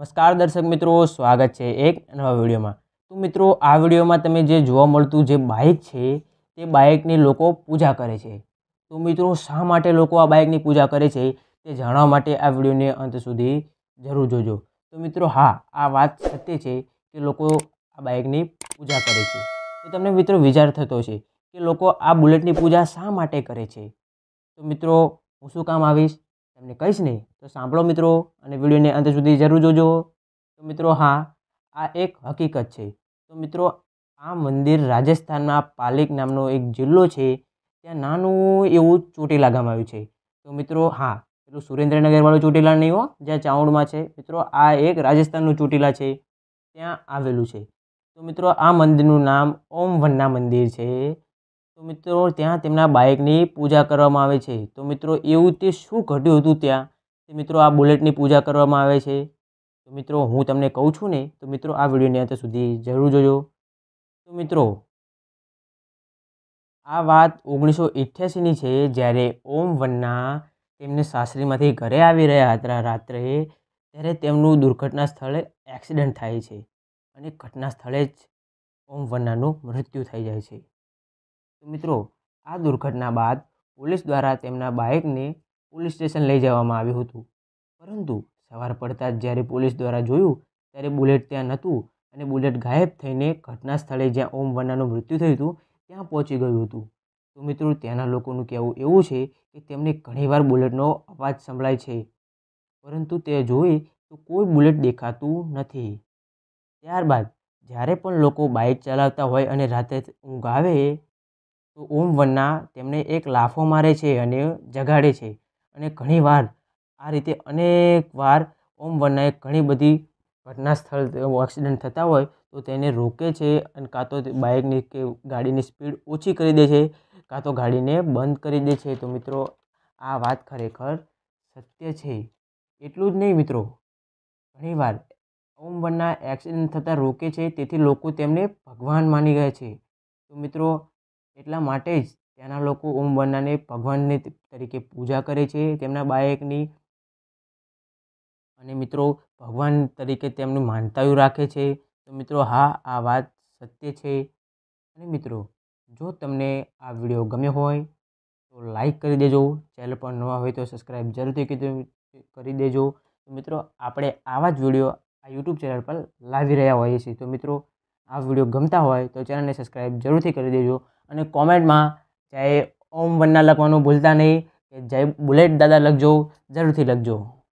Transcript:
નમસ્કાર દર્શક મિત્રો સ્વાગત છે એક નવા વિડીયોમાં તો મિત્રો આ વિડીયોમાં તમે જે જોવા મળતું જે બાઇક છે તે બાઇકની લોકો પૂજા કરે છે તો મિત્રો શા માટે લોકો આ બાઇકની પૂજા કરે છે તે જાણવા માટે આ વિડીયોને અંત સુધી જરૂર જોજો તો મિત્રો હા આ વાત સત્ય છે કે લોકો આ બાઇકની પૂજા કરે છે તો તમને મિત્રો વિચાર થતો છે કે લોકો આ બુલેટની પૂજા શા માટે કરે છે તો મિત્રો હું શું કામ આવીશ તેમને કહીશ નહીં તો સાંભળો મિત્રો અને વિડીયોને અંત સુધી જરૂર જોજો તો મિત્રો હા આ એક હકીકત છે તો મિત્રો આ મંદિર રાજસ્થાનમાં પાલેક નામનો એક જિલ્લો છે ત્યાં નાનું એવું ચોટીલા ગામ આવ્યું છે તો મિત્રો હા પેલું સુરેન્દ્રનગરવાળું ચોટીલા નહીં હો જ્યાં ચાવણમાં છે મિત્રો આ એક રાજસ્થાનનું ચોટીલા છે ત્યાં આવેલું છે તો મિત્રો આ મંદિરનું નામ ઓમ વન્ના મંદિર છે તો મિત્રો ત્યાં તેમના બાઇકની પૂજા કરવામાં આવે છે તો મિત્રો એવું તે શું ઘટ્યું હતું ત્યાં તે મિત્રો આ બુલેટની પૂજા કરવામાં આવે છે તો મિત્રો હું તમને કહું છું ને તો મિત્રો આ વિડીયોને અત્યાર સુધી જરૂર જોજો તો મિત્રો આ વાત ઓગણીસો અઠ્યાસીની છે જ્યારે ઓમ વન્ના તેમને સાસરીમાંથી ઘરે આવી રહ્યા હતા રાત્રે ત્યારે તેમનું દુર્ઘટના સ્થળે એક્સિડન્ટ થાય છે અને ઘટના સ્થળે જ ઓમ વન્નાનું મૃત્યુ થઈ જાય છે મિત્રો આ દુર્ઘટના બાદ પોલીસ દ્વારા તેમના બાઇકને પોલીસ સ્ટેશન લઈ જવામાં આવ્યું હતું પરંતુ સવાર પડતા જ જ્યારે પોલીસ દ્વારા જોયું ત્યારે બુલેટ ત્યાં નહોતું અને બુલેટ ગાયબ થઈને ઘટના સ્થળે જ્યાં ઓમ વનાનું મૃત્યુ થયું હતું ત્યાં પહોંચી ગયું હતું તો મિત્રો ત્યાંના લોકોનું કહેવું એવું છે કે તેમને ઘણીવાર બુલેટનો અવાજ સંભળાય છે પરંતુ તે જોઈ તો કોઈ બુલેટ દેખાતું નથી ત્યારબાદ જ્યારે પણ લોકો બાઇક ચલાવતા હોય અને રાતે ઊંઘ આવે તો ઓમ વન્ના તેમને એક લાફો મારે છે અને જગાડે છે અને ઘણીવાર આ રીતે અનેકવાર ઓમ વન્નાએ ઘણી બધી ઘટના સ્થળ એક્સિડન્ટ થતા હોય તો તેને રોકે છે અને કાં તો બાઇકની કે ગાડીની સ્પીડ ઓછી કરી દે છે કાં તો ગાડીને બંધ કરી દે છે તો મિત્રો આ વાત ખરેખર સત્ય છે એટલું જ નહીં મિત્રો ઘણીવાર ઓમ વનના એક્સિડન્ટ થતાં રોકે છે તેથી લોકો તેમને ભગવાન માની ગયા છે તો મિત્રો એટલા માટે જ ત્યાંના લોકો ઓમ બન્નાને ભગવાનને તરીકે પૂજા કરે છે તેમના બાયકની અને મિત્રો ભગવાન તરીકે તેમનું માનતાઓ રાખે છે તો મિત્રો હા આ વાત સત્ય છે અને મિત્રો જો તમને આ વિડીયો ગમ્યો હોય તો લાઈક કરી દેજો ચેનલ પર નવા હોય તો સબસ્ક્રાઈબ જરૂરથી કરી દેજો મિત્રો આપણે આવા જ વિડીયો આ યુટ્યુબ ચેનલ પર લાવી રહ્યા હોઈએ છીએ તો મિત્રો આ વિડીયો ગમતા હોય તો ચેનલને સબસ્ક્રાઈબ જરૂરથી કરી દેજો અને કોમેન્ટમાં જય ઓમ વન્ના લખવાનું ભૂલતા નહીં કે જય બુલેટ દાદા લખજો જરૂરથી લખજો